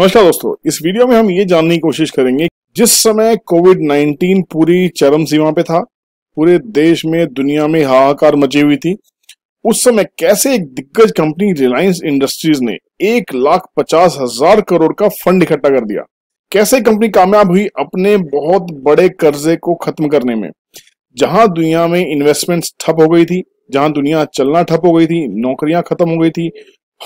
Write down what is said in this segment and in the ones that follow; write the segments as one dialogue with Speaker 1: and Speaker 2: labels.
Speaker 1: नमस्कार दोस्तों इस वीडियो में हम ये जानने की कोशिश करेंगे जिस समय कोविड 19 पूरी चरम सीमा पे था पूरे देश में दुनिया में हाहाकार मची हुई थी उस समय कैसे एक दिग्गज कंपनी रिलायंस इंडस्ट्रीज ने एक लाख पचास हजार करोड़ का फंड इकट्ठा कर दिया कैसे कंपनी कामयाब हुई अपने बहुत बड़े कर्जे को खत्म करने में जहां दुनिया में इन्वेस्टमेंट ठप हो गई थी जहां दुनिया चलना ठप हो गई थी नौकरियां खत्म हो गई थी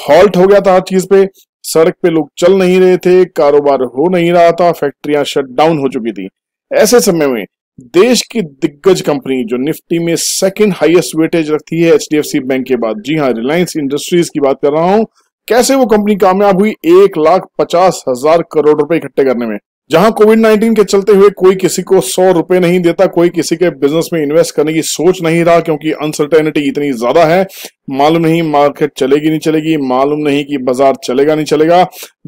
Speaker 1: हॉल्ट हो गया था हर चीज पे सड़क पे लोग चल नहीं रहे थे कारोबार हो नहीं रहा था फैक्ट्रियां शट डाउन हो चुकी थी ऐसे समय में देश की दिग्गज कंपनी जो निफ्टी में सेकंड हाईएस्ट वेटेज रखती है एच बैंक के बाद जी हाँ रिलायंस इंडस्ट्रीज की बात कर रहा हूं कैसे वो कंपनी कामयाब हुई एक लाख पचास हजार करोड़ रुपए इकट्ठे करने में जहां कोविड नाइन्टीन के चलते हुए कोई किसी को सौ रुपए नहीं देता कोई किसी के बिजनेस में इन्वेस्ट करने की सोच नहीं रहा क्योंकि अनसर्टेनिटी इतनी ज्यादा है मालूम नहीं मार्केट चलेगी नहीं चलेगी मालूम नहीं कि बाजार चलेगा नहीं चलेगा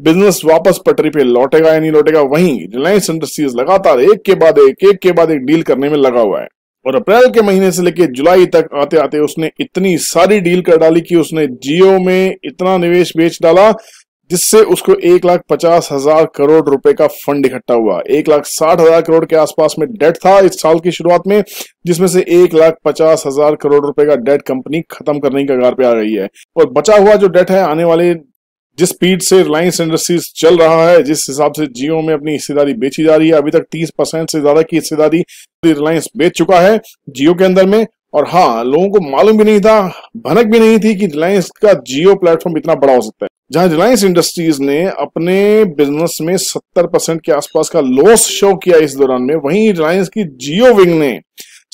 Speaker 1: बिजनेस वापस पटरी पे लौटेगा या नहीं लौटेगा वहीं रिलायंस इंडस्ट्रीज लगातार एक के बाद एक एक के बाद एक डील करने में लगा हुआ है और अप्रैल के महीने से लेकर जुलाई तक आते आते उसने इतनी सारी डील कर डाली कि उसने जियो में इतना निवेश बेच डाला जिससे उसको एक लाख पचास हजार करोड़ रुपए का फंड इकट्ठा हुआ एक लाख साठ हजार करोड़ के आसपास में डेट था इस साल की शुरुआत में जिसमें से एक लाख पचास हजार करोड़ रुपए का डेट कंपनी खत्म करने की कगार पे आ रही है और बचा हुआ जो डेट है आने वाले जिस स्पीड से रिलायंस इंडस्ट्रीज चल रहा है जिस हिसाब से जियो में अपनी हिस्सेदारी बेची जा रही है अभी तक 30 परसेंट से ज्यादा की हिस्सेदारी रिलायंस बेच चुका है जियो के अंदर में और हाँ लोगों को मालूम भी नहीं था भनक भी नहीं थी कि रिलायंस का जियो प्लेटफॉर्म इतना बड़ा हो सकता है जहां रिलायंस इंडस्ट्रीज ने अपने बिजनेस में 70 परसेंट के आसपास का लॉस शो किया इस दौरान में वहीं रिलायंस की जियो विंग ने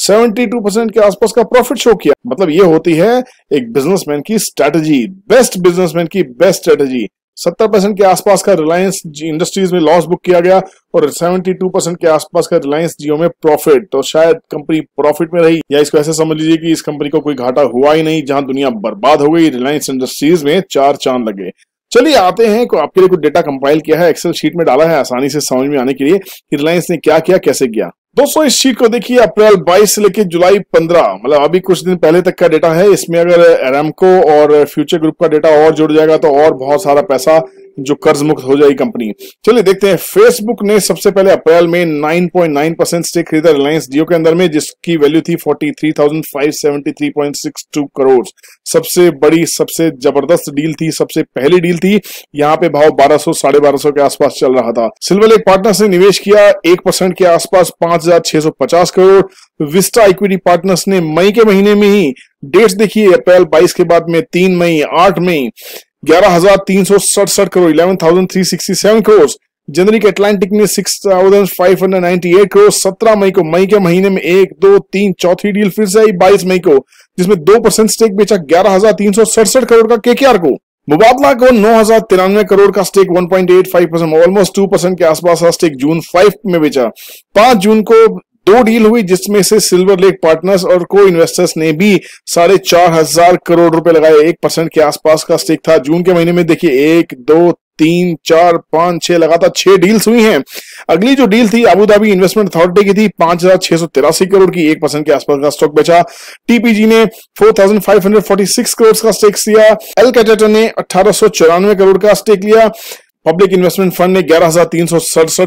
Speaker 1: 72 परसेंट के आसपास का प्रॉफिट शो किया मतलब ये होती है एक बिजनेसमैन की स्ट्रेटजी बेस्ट बिजनेसमैन की बेस्ट स्ट्रेटजी सत्तर परसेंट के आसपास का रिलायंस इंडस्ट्रीज में लॉस बुक किया गया और सेवेंटी टू परसेंट के आसपास का रिलायंस जियो में प्रॉफिट तो शायद कंपनी प्रॉफिट में रही या इसको ऐसे समझ लीजिए कि इस कंपनी को कोई घाटा हुआ ही नहीं जहां दुनिया बर्बाद हो गई रिलायंस इंडस्ट्रीज में चार चांद लगे चलिए आते हैं को आपके लिए कुछ डेटा कंपाइल किया है एक्सेल शीट में डाला है आसानी से समझ में आने के लिए कि रिलायंस ने क्या किया कैसे किया दोस्तों इस शीट को देखिए अप्रैल 22 से लेकर जुलाई 15 मतलब अभी कुछ दिन पहले तक का डेटा है इसमें अगर एरामको और फ्यूचर ग्रुप का डेटा और जुड़ जाएगा तो और बहुत सारा पैसा जो कर्ज मुक्त हो जाएगी कंपनी चलिए देखते हैं फेसबुक ने सबसे पहले अप्रैल में 9.9 परसेंट स्टेक खरीदा रिलायंस जियो के अंदर में जिसकी वैल्यू थी 43,573.62 करोड़ सबसे बड़ी सबसे जबरदस्त डील थी सबसे पहली डील थी यहाँ पे भाव 1200 साढ़े बारह के आसपास चल रहा था सिल्वर लेक पार्टनर्स ने निवेश किया एक परसेंट के आसपास पचास करोड़ विस्टा इक्विटी पार्टनर्स ने मई के महीने में ही डेट्स देखिए अप्रैल 22 के बाद में तीन मई आठ मई ग्यारह हजार तीन सौ सड़सठ crore eleven thousand three sixty seven crore General Atlantic में six thousand five hundred ninety eight crore सत्रह मई को मई के महीने में एक दो तीन चौथी डील फिर से आई बाईस मई को जिसमें दो परसेंट स्टेक बेचा ग्यारह हजार तीन सौ सड़सठ करोड़ का केकेआर को मुबादला को नौ हजार तिरानवे करोड़ का stake one point eight five percent almost two percent के आसपास का स्टेक जून फाइव में बेचा पांच जून को दो डील हुई जिसमें से सिल्वर लेक पार्टनर्स और को इन्वेस्टर्स ने भी साढ़े चार हजार करोड़ रुपए लगाए एक परसेंट के आसपास का स्टेक था जून के महीने में देखिए एक दो तीन चार पांच छह लगातार छह डील्स हुई हैं अगली जो डील थी अबू धाबी इन्वेस्टमेंट अथॉरिटी की थी पांच हजार छह सौ तिरासी करोड़ की एक परसेंट के आसपास का स्टॉक बेचा टीपीजी ने four thousand five hundred forty six crore का स्टेक लिया एल कैटेटर ने अठारह सौ चौरानवे करोड़ का स्टेक लिया पब्लिक इन्वेस्टमेंट फंड ने ग्यारह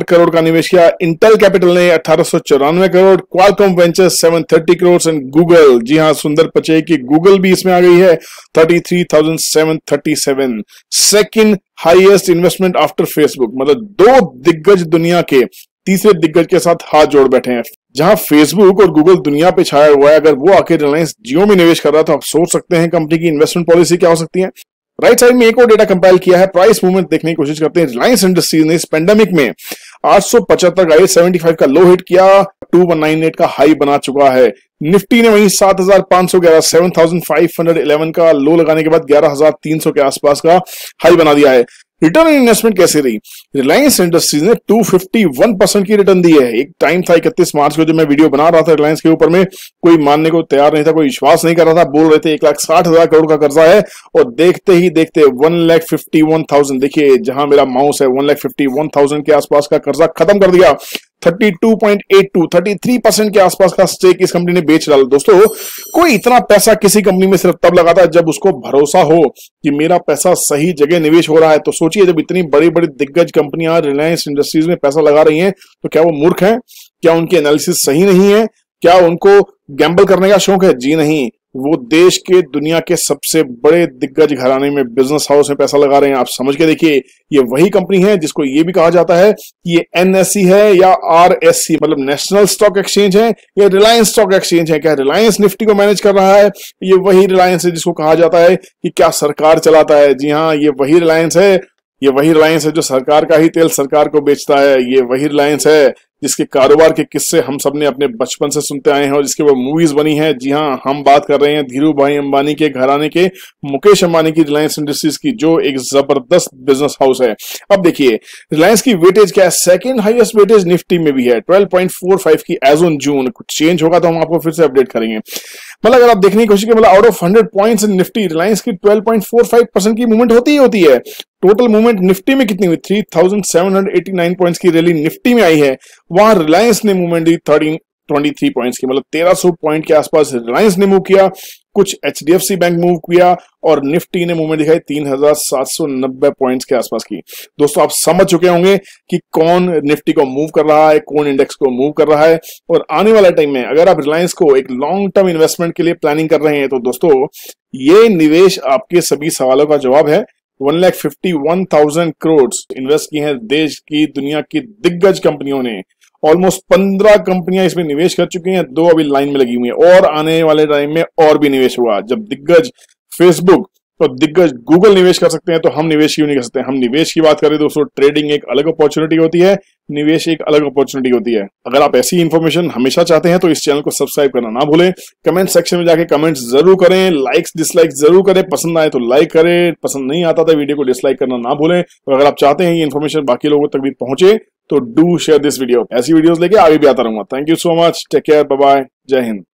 Speaker 1: करोड़ का निवेश किया इंटेल कैपिटल ने अठारह crore Qualcomm venture 730 crore and Google जी हाँ सुंदर पचे की गूगल भी इसमें आ गई है 33,737 second highest investment after Facebook मतलब दो दिग्गज दुनिया के तीसरे दिग्गज के साथ हाथ जोड़ बैठे हैं जहां फेसबुक और गूगल दुनिया पे छाया हुआ है अगर वो आखिर रिलायंस जियो में निवेश कर रहा था तो आप सोच सकते हैं कंपनी की इन्वेस्टमेंट पॉलिसी क्या हो सकती है राइट साइड में एक और डेटा कंपाइल किया है प्राइस मूवमेंट देखने की कोशिश करते हैं रिलायंस इंडस्ट्रीज ने इस पेंडेमिक में आठ सौ पचहत्तर का सेवेंटी फाइव का लो हिट किया टू वन नाइन एट का हाई बना चुका है निफ्टी ने वही सात हजार पांच सौ ग्यारह seven thousand five hundred eleven का लो लगाने के बाद ग्यारह हजार तीन सौ के आसपास का हाई बना दिया है रिटर्न इन्वेस्टमेंट कैसे रही रिलायंस इंडस्ट्रीज ने 251 परसेंट की रिटर्न दी है एक टाइम था इकतीस मार्च को जब मैं वीडियो बना रहा था रिलायंस के ऊपर में कोई मानने को तैयार नहीं था कोई विश्वास नहीं कर रहा था बोल रहे थे एक लाख साठ हजार करोड़ का कर्जा है और देखते ही देखते one lakh fifty one thousand देखिए जहां मेरा माउस है one lakh fifty one thousand के आसपास का कर्जा खत्म कर दिया 32.82 33 परसेंट के आसपास का स्टेक इस कंपनी ने बेच डाला दोस्तों कोई इतना पैसा किसी कंपनी में सिर्फ तब लगाता है जब उसको भरोसा हो कि मेरा पैसा सही जगह निवेश हो रहा है तो सोचिए जब इतनी बड़ी बड़ी दिग्गज कंपनियां रिलायंस इंडस्ट्रीज में पैसा लगा रही है तो क्या वो मूर्ख है क्या उनकी एनालिसिस सही नहीं है क्या उनको गैम्बल करने का शौक है जी नहीं वो देश के दुनिया के सबसे बड़े दिग्गज घराने में बिजनेस हाउस में पैसा लगा रहे हैं आप समझ के देखिए ये वही कंपनी है जिसको ये भी कहा जाता है कि ये एनएससी है या आरएससी मतलब नेशनल स्टॉक एक्सचेंज है या रिलायंस स्टॉक एक्सचेंज है क्या रिलायंस निफ्टी को मैनेज कर रहा है ये वही रिलायंस है जिसको कहा जाता है कि क्या सरकार चलाता है जी हाँ ये वही रिलायंस है ये वही रिलायंस है जो सरकार का ही तेल सरकार को बेचता है ये वही रिलायंस है जिसके कारोबार के किस्से हम सब ने अपने बचपन से सुनते आए हैं और जिसके वो मूवीज बनी है जी हाँ हम बात कर रहे हैं धीरू भाई अंबानी के घराने के मुकेश अंबानी की रिलायंस इंडस्ट्रीज की जो एक जबरदस्त बिजनेस हाउस है अब देखिए रिलायंस की वेटेज क्या है सेकेंड हाइएस्ट वेटेज निफ्टी में भी है ट्वेल्व की एज ऑन जून कुछ चेंज होगा तो हम आपको फिर से अपडेट करेंगे मतलब अगर आप देखने की कोशिश करें मतलब out of hundred points Nifty Reliance की ट्वेल्व परसेंट की मूवमेंट होती ही होती है टोटल मूवमेंट निफ्टी में कितनी हुई 3,789 पॉइंट्स की रैली निफ्टी में आई है वहां रिलायंस ने मूवमेंट दी 1323 पॉइंट्स की मतलब 1300 पॉइंट के आसपास रिलायंस ने मूव किया कुछ एच बैंक मूव किया और निफ्टी ने मूवमेंट दिखाई 3,790 पॉइंट्स के आसपास की दोस्तों आप समझ चुके होंगे कि कौन निफ्टी को मूव कर रहा है कौन इंडेक्स को मूव कर रहा है और आने वाले टाइम में अगर आप रिलायंस को एक लॉन्ग टर्म इन्वेस्टमेंट के लिए प्लानिंग कर रहे हैं तो दोस्तों ये निवेश आपके सभी सवालों का जवाब है one lakh fifty one thousand crore invest की हैं देश की दुनिया की दिग्गज कंपनियों ने ऑलमोस्ट पंद्रह कंपनियां इसमें निवेश कर चुकी हैं दो अभी लाइन में लगी हुई हैं और आने वाले टाइम में और भी निवेश हुआ जब दिग्गज फेसबुक तो दिग्गज गूगल निवेश कर सकते हैं तो हम निवेश क्यों नहीं कर सकते हम निवेश की बात करें दोस्तों ट्रेडिंग एक अलग अपॉर्चुनिटी होती है निवेश एक अलग अपॉर्चुनिटी होती है अगर आप ऐसी इन्फॉर्मेशन हमेशा चाहते हैं तो इस चैनल को सब्सक्राइब करना ना भूलें कमेंट सेक्शन में जाके कमेंट जरूर करें लाइक्स डिसलाइक जरूर करें पसंद आए तो लाइक करें पसंद नहीं आता था वीडियो को डिसलाइक करना ना भूलें और अगर आप चाहते हैं ये इन्फॉर्मेशन बाकी लोगों तक भी पहुंचे तो डू शेयर दिस वीडियो ऐसी वीडियोस लेके आगे भी आता रहूंगा thank you so much take care bye जय हिंद